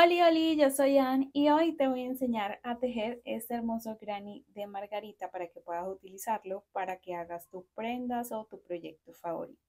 Hola, hola, yo soy Ann y hoy te voy a enseñar a tejer este hermoso granny de margarita para que puedas utilizarlo para que hagas tus prendas o tu proyecto favorito.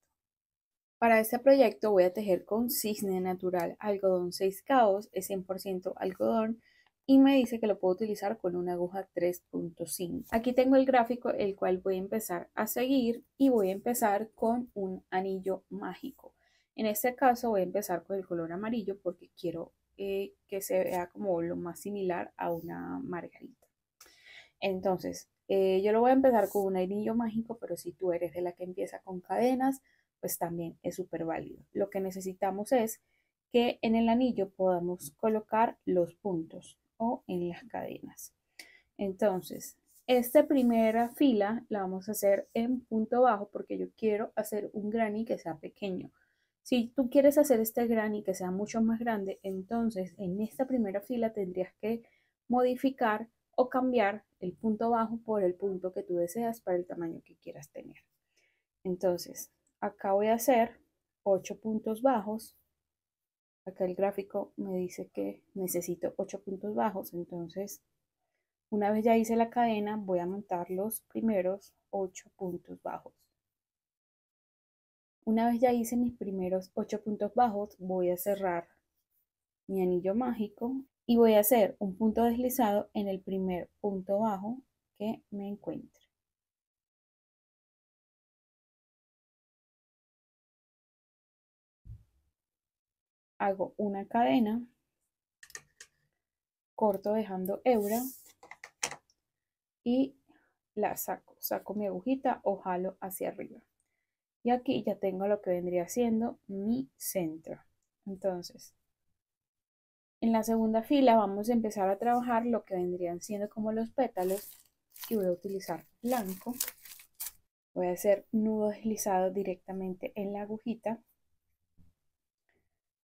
Para este proyecto voy a tejer con cisne natural, algodón 6 caos, es 100% algodón y me dice que lo puedo utilizar con una aguja 3.5. Aquí tengo el gráfico el cual voy a empezar a seguir y voy a empezar con un anillo mágico. En este caso voy a empezar con el color amarillo porque quiero eh, que se vea como lo más similar a una margarita. Entonces, eh, yo lo voy a empezar con un anillo mágico, pero si tú eres de la que empieza con cadenas, pues también es súper válido. Lo que necesitamos es que en el anillo podamos colocar los puntos o en las cadenas. Entonces, esta primera fila la vamos a hacer en punto bajo porque yo quiero hacer un granny que sea pequeño. Si tú quieres hacer este gran y que sea mucho más grande, entonces en esta primera fila tendrías que modificar o cambiar el punto bajo por el punto que tú deseas para el tamaño que quieras tener. Entonces, acá voy a hacer 8 puntos bajos. Acá el gráfico me dice que necesito 8 puntos bajos, entonces una vez ya hice la cadena, voy a montar los primeros 8 puntos bajos. Una vez ya hice mis primeros ocho puntos bajos, voy a cerrar mi anillo mágico y voy a hacer un punto deslizado en el primer punto bajo que me encuentre. Hago una cadena, corto dejando hebra y la saco. Saco mi agujita o jalo hacia arriba. Y aquí ya tengo lo que vendría siendo mi centro. Entonces, en la segunda fila vamos a empezar a trabajar lo que vendrían siendo como los pétalos y voy a utilizar blanco. Voy a hacer nudo deslizado directamente en la agujita.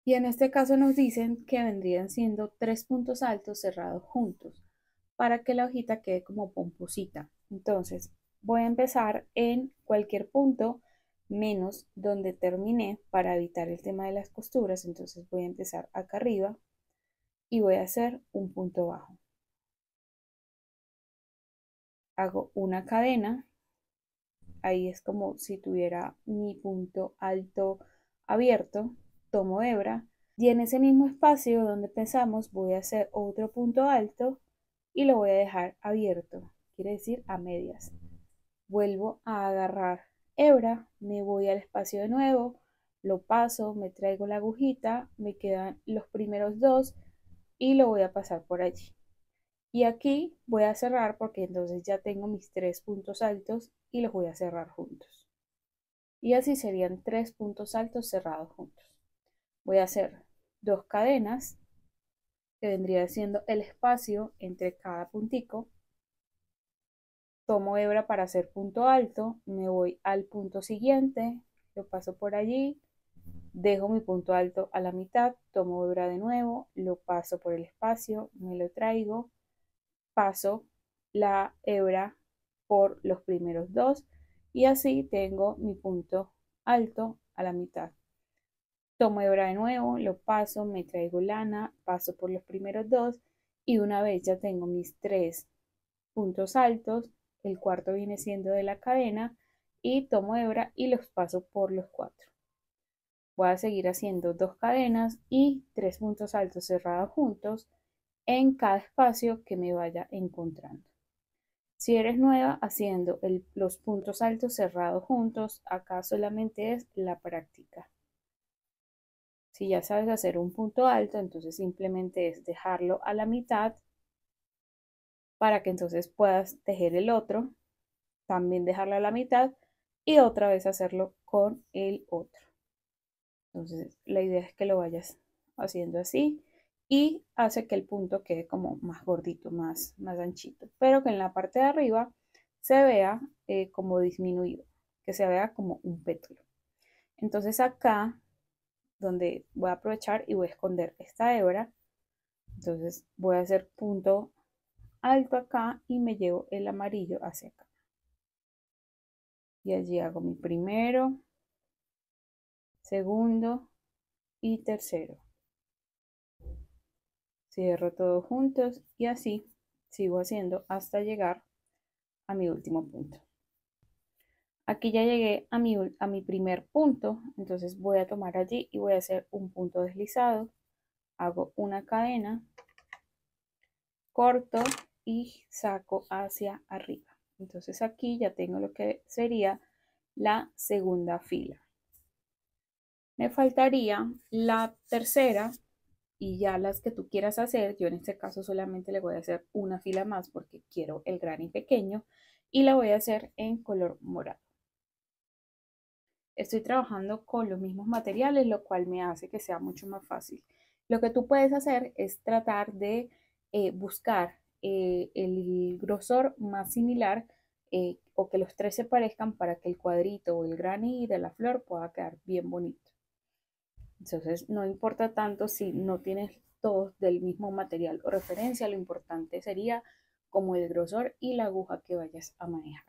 Y en este caso nos dicen que vendrían siendo tres puntos altos cerrados juntos para que la hojita quede como pomposita. Entonces voy a empezar en cualquier punto menos donde terminé para evitar el tema de las costuras. Entonces voy a empezar acá arriba y voy a hacer un punto bajo. Hago una cadena. Ahí es como si tuviera mi punto alto abierto. Tomo hebra. Y en ese mismo espacio donde pensamos voy a hacer otro punto alto y lo voy a dejar abierto. Quiere decir a medias. Vuelvo a agarrar hebra, me voy al espacio de nuevo, lo paso, me traigo la agujita, me quedan los primeros dos y lo voy a pasar por allí. Y aquí voy a cerrar porque entonces ya tengo mis tres puntos altos y los voy a cerrar juntos. Y así serían tres puntos altos cerrados juntos. Voy a hacer dos cadenas que vendría siendo el espacio entre cada puntico tomo hebra para hacer punto alto, me voy al punto siguiente, lo paso por allí, dejo mi punto alto a la mitad, tomo hebra de nuevo, lo paso por el espacio, me lo traigo, paso la hebra por los primeros dos y así tengo mi punto alto a la mitad. Tomo hebra de nuevo, lo paso, me traigo lana, paso por los primeros dos y una vez ya tengo mis tres puntos altos, el cuarto viene siendo de la cadena y tomo hebra y los paso por los cuatro. Voy a seguir haciendo dos cadenas y tres puntos altos cerrados juntos en cada espacio que me vaya encontrando. Si eres nueva haciendo los puntos altos cerrados juntos, acá solamente es la práctica. Si ya sabes hacer un punto alto, entonces simplemente es dejarlo a la mitad para que entonces puedas tejer el otro, también dejarla a la mitad y otra vez hacerlo con el otro. Entonces la idea es que lo vayas haciendo así y hace que el punto quede como más gordito, más, más anchito, pero que en la parte de arriba se vea eh, como disminuido, que se vea como un pétalo. Entonces acá, donde voy a aprovechar y voy a esconder esta hebra, entonces voy a hacer punto alto acá y me llevo el amarillo hacia acá. Y allí hago mi primero, segundo y tercero. Cierro todos juntos y así sigo haciendo hasta llegar a mi último punto. Aquí ya llegué a mi, a mi primer punto, entonces voy a tomar allí y voy a hacer un punto deslizado. Hago una cadena, corto y saco hacia arriba. Entonces aquí ya tengo lo que sería la segunda fila. Me faltaría la tercera y ya las que tú quieras hacer, yo en este caso solamente le voy a hacer una fila más porque quiero el gran y pequeño y la voy a hacer en color morado. Estoy trabajando con los mismos materiales, lo cual me hace que sea mucho más fácil. Lo que tú puedes hacer es tratar de eh, buscar eh, el grosor más similar eh, o que los tres se parezcan para que el cuadrito o el granny de la flor pueda quedar bien bonito. Entonces no importa tanto si no tienes todos del mismo material o referencia, lo importante sería como el grosor y la aguja que vayas a manejar.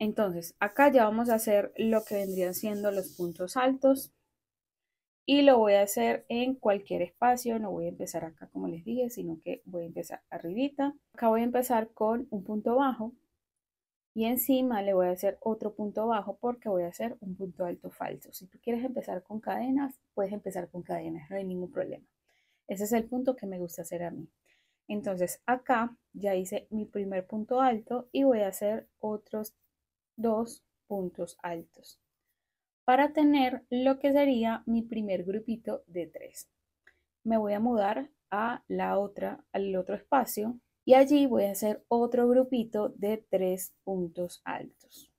Entonces acá ya vamos a hacer lo que vendrían siendo los puntos altos y lo voy a hacer en cualquier espacio, no voy a empezar acá como les dije, sino que voy a empezar arribita. Acá voy a empezar con un punto bajo y encima le voy a hacer otro punto bajo porque voy a hacer un punto alto falso. Si tú quieres empezar con cadenas, puedes empezar con cadenas, no hay ningún problema. Ese es el punto que me gusta hacer a mí. Entonces acá ya hice mi primer punto alto y voy a hacer otros dos puntos altos para tener lo que sería mi primer grupito de tres. Me voy a mudar a la otra, al otro espacio y allí voy a hacer otro grupito de tres puntos altos.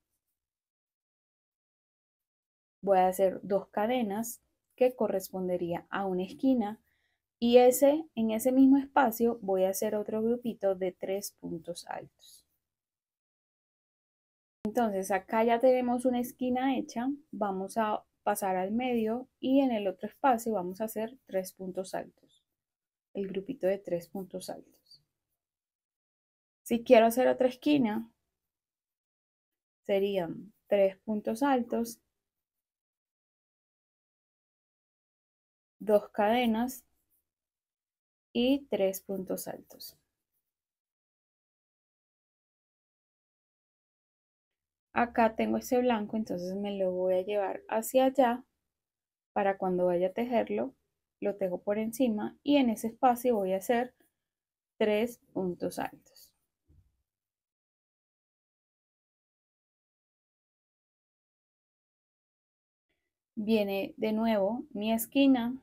Voy a hacer dos cadenas que correspondería a una esquina y ese, en ese mismo espacio voy a hacer otro grupito de tres puntos altos. Entonces acá ya tenemos una esquina hecha, vamos a pasar al medio y en el otro espacio vamos a hacer tres puntos altos, el grupito de tres puntos altos. Si quiero hacer otra esquina, serían tres puntos altos, dos cadenas y tres puntos altos. acá tengo este blanco, entonces me lo voy a llevar hacia allá para cuando vaya a tejerlo, lo tejo por encima y en ese espacio voy a hacer tres puntos altos. Viene de nuevo mi esquina,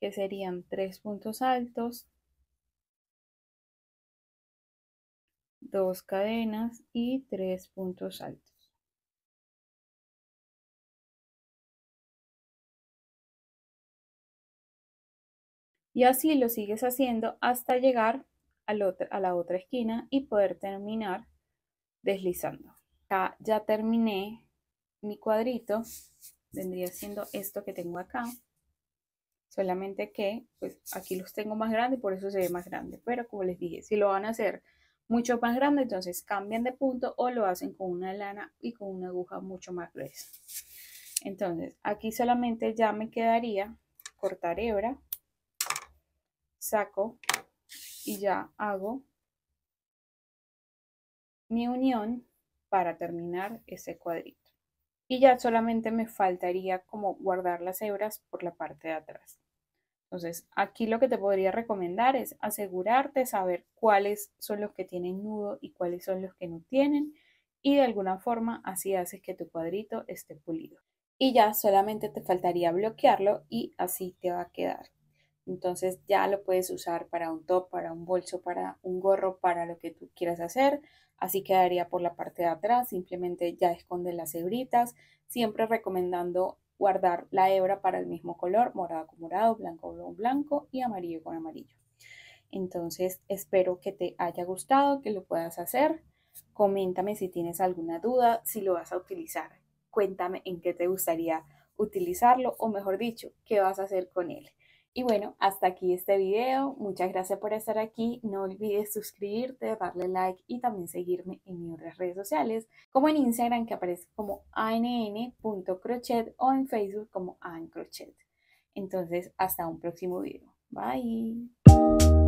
que serían tres puntos altos, dos cadenas y tres puntos altos. Y así lo sigues haciendo hasta llegar a la otra esquina y poder terminar deslizando. Acá ya terminé mi cuadrito, vendría siendo esto que tengo acá. Solamente que pues aquí los tengo más grandes, por eso se ve más grande. Pero como les dije, si lo van a hacer mucho más grande, entonces cambian de punto o lo hacen con una lana y con una aguja mucho más gruesa. Entonces, aquí solamente ya me quedaría cortar hebra saco y ya hago mi unión para terminar ese cuadrito. Y ya solamente me faltaría como guardar las hebras por la parte de atrás. Entonces, aquí lo que te podría recomendar es asegurarte, saber cuáles son los que tienen nudo y cuáles son los que no tienen. Y de alguna forma así haces que tu cuadrito esté pulido. Y ya solamente te faltaría bloquearlo y así te va a quedar. Entonces ya lo puedes usar para un top, para un bolso, para un gorro, para lo que tú quieras hacer. Así quedaría por la parte de atrás, simplemente ya esconde las hebritas, siempre recomendando guardar la hebra para el mismo color, morado con morado, blanco con blanco y amarillo con amarillo. Entonces espero que te haya gustado, que lo puedas hacer. Coméntame si tienes alguna duda, si lo vas a utilizar. Cuéntame en qué te gustaría utilizarlo o mejor dicho, qué vas a hacer con él. Y bueno, hasta aquí este video. Muchas gracias por estar aquí. No olvides suscribirte, darle like y también seguirme en mis otras redes sociales, como en Instagram que aparece como ann.crochet o en Facebook como ancrochet. Entonces, hasta un próximo video. Bye.